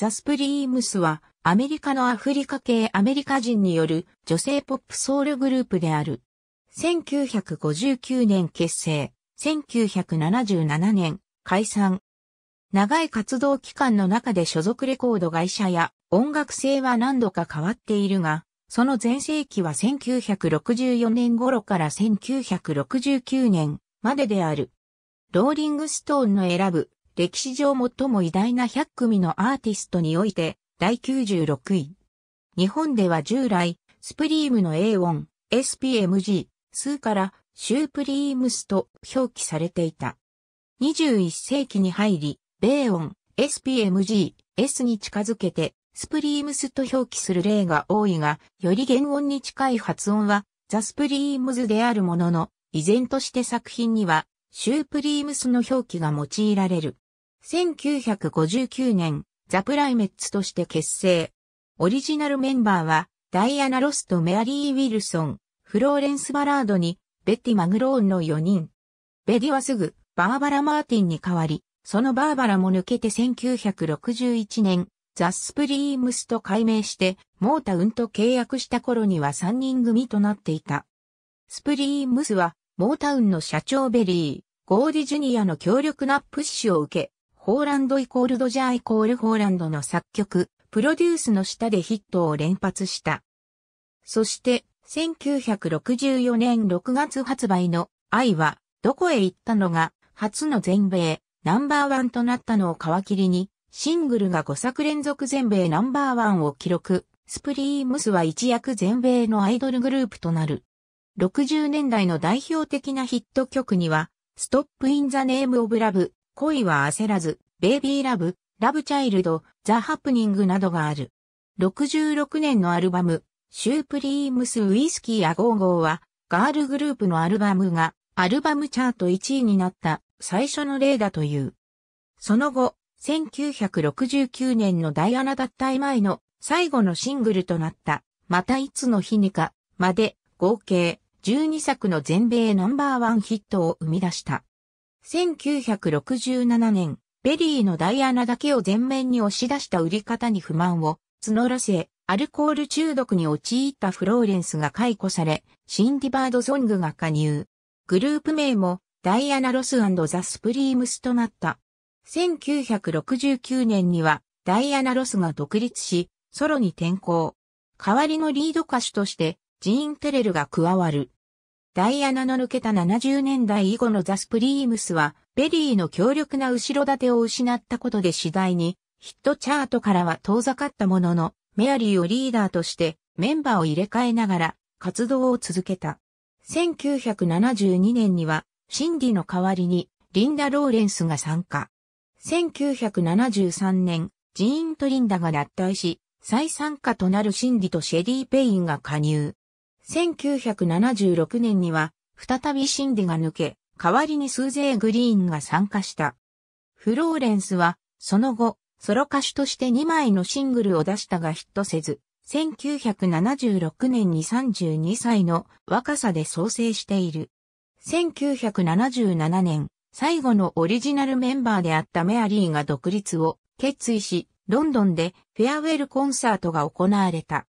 ザ・スプリームスはアメリカのアフリカ系アメリカ人による女性ポップソウルグループである。1959年結成、1977年解散。長い活動期間の中で所属レコード会社や音楽性は何度か変わっているが、その前世紀は1964年頃から1969年までである。ローリングストーンの選ぶ歴史上最も偉大な100組のアーティストにおいて、第96位。日本では従来、スプリームの A1、SPMG、数からシュープリームスと表記されていた。21世紀に入り、米音、SPMG、S に近づけて、スプリームスと表記する例が多いが、より原音に近い発音は、ザ・スプリームズであるものの、依然として作品には、シュープリームスの表記が用いられる。1959年、ザ・プライメッツとして結成。オリジナルメンバーは、ダイアナ・ロスとメアリー・ウィルソン、フローレンス・バラードに、ベティ・マグローンの4人。ベディはすぐ、バーバラ・マーティンに代わり、そのバーバラも抜けて1961年、ザ・スプリームスと改名して、モータウンと契約した頃には3人組となっていた。スプリームスは、モータウンの社長ベリー、ゴーディジュニアの強力なプッシュを受け、ホーランドイコールドジャーイコールホーランドの作曲、プロデュースの下でヒットを連発した。そして、1964年6月発売の愛はどこへ行ったのが初の全米ナンバーワンとなったのを皮切りにシングルが5作連続全米ナンバーワンを記録。スプリームスは一躍全米のアイドルグループとなる。60年代の代表的なヒット曲には、ストップインザネームオブラブ、恋は焦らず、ベイビーラブ、ラブチャイルド、ザ・ハプニングなどがある。66年のアルバム、シュープリームス・ウィスキー・アゴーゴーは、ガールグループのアルバムが、アルバムチャート1位になった最初の例だという。その後、1969年のダイアナ脱退前の最後のシングルとなった、またいつの日にか、まで、合計12作の全米ナンバーワンヒットを生み出した。1967年、ベリーのダイアナだけを前面に押し出した売り方に不満を募らせ、アルコール中毒に陥ったフローレンスが解雇され、シンディバードソングが加入。グループ名もダイアナ・ロスザ・スプリームスとなった。1969年にはダイアナ・ロスが独立し、ソロに転向。代わりのリード歌手としてジーン・テレルが加わる。ダイアナの抜けた70年代以後のザ・スプリームスは、ベリーの強力な後ろ盾を失ったことで次第に、ヒットチャートからは遠ざかったものの、メアリーをリーダーとしてメンバーを入れ替えながら活動を続けた。1972年には、シンディの代わりにリンダ・ローレンスが参加。1973年、ジーンとリンダが脱退し、再参加となるシンディとシェリー・ペインが加入。1976年には、再びシンデが抜け、代わりにスーゼー・グリーンが参加した。フローレンスは、その後、ソロ歌手として2枚のシングルを出したがヒットせず、1976年に32歳の若さで創生している。1977年、最後のオリジナルメンバーであったメアリーが独立を決意し、ロンドンでフェアウェルコンサートが行われた。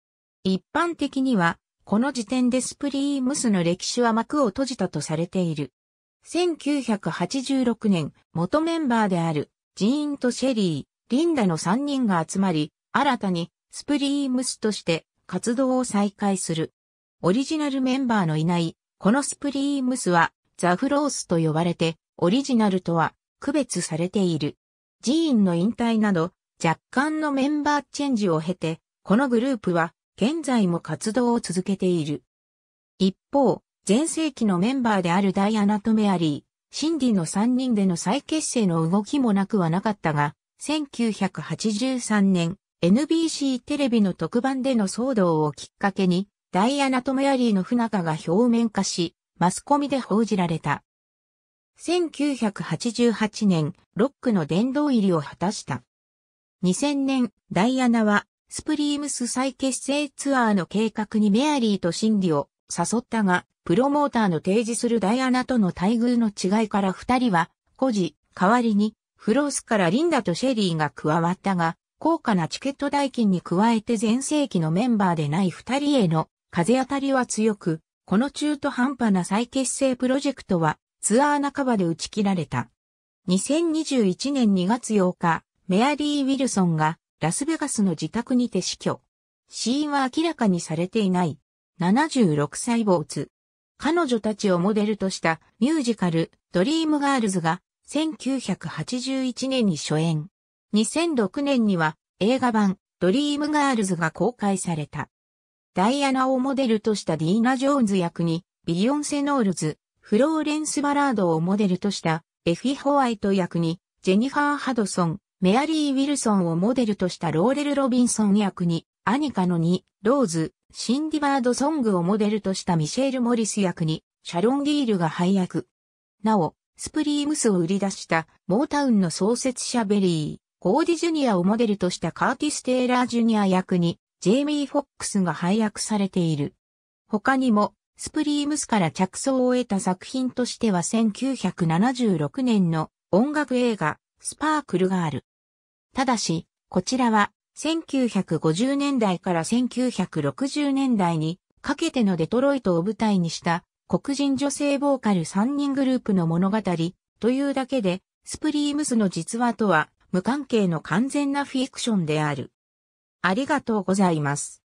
一般的にはこの時点でスプリームスの歴史は幕を閉じたとされている。1986年、元メンバーである、ジーンとシェリー、リンダの3人が集まり、新たに、スプリームスとして活動を再開する。オリジナルメンバーのいない、このスプリームスは、ザフロースと呼ばれて、オリジナルとは区別されている。ジーンの引退など、若干のメンバーチェンジを経て、このグループは現在も活動を続けている。一方、前世紀のメンバーであるダイアナとメアリー、シンディの3人での再結成の動きもなくはなかったが、1983年、NBC テレビの特番での騒動をきっかけに、ダイアナとメアリーの不仲が表面化し、マスコミで報じられた。1988年、ロックの殿堂入りを果たした。2000年、ダイアナはスプリームス再結成ツアーの計画にメアリーとシンディを誘ったが、プロモーターの提示するダイアナとの待遇の違いから二人は、孤児、代わりに、フロースからリンダとシェリーが加わったが、高価なチケット代金に加えて前世紀のメンバーでない二人への風当たりは強く、この中途半端な再結成プロジェクトはツアー半ばで打ち切られた。2021年2月8日、メアリー・ウィルソンがラスベガスの自宅にて死去。死因は明らかにされていない。76歳没。彼女たちをモデルとしたミュージカルドリームガールズが1981年に初演。2006年には映画版ドリームガールズが公開された。ダイアナをモデルとしたディーナ・ジョーンズ役にビヨンセ・ノールズ、フローレンス・バラードをモデルとしたエフィ・ホワイト役にジェニファー・ハドソン、メアリー・ウィルソンをモデルとしたローレル・ロビンソン役に、アニカの2、ローズ、シンディバード・ソングをモデルとしたミシェール・モリス役に、シャロン・ディールが配役。なお、スプリームスを売り出したモータウンの創設者ベリー、コーディ・ジュニアをモデルとしたカーティス・テイラー・ジュニア役に、ジェイミー・フォックスが配役されている。他にも、スプリームスから着想を得た作品としては1976年の音楽映画、スパークルがある。ただし、こちらは1950年代から1960年代にかけてのデトロイトを舞台にした黒人女性ボーカル3人グループの物語というだけで、スプリームスの実話とは無関係の完全なフィクションである。ありがとうございます。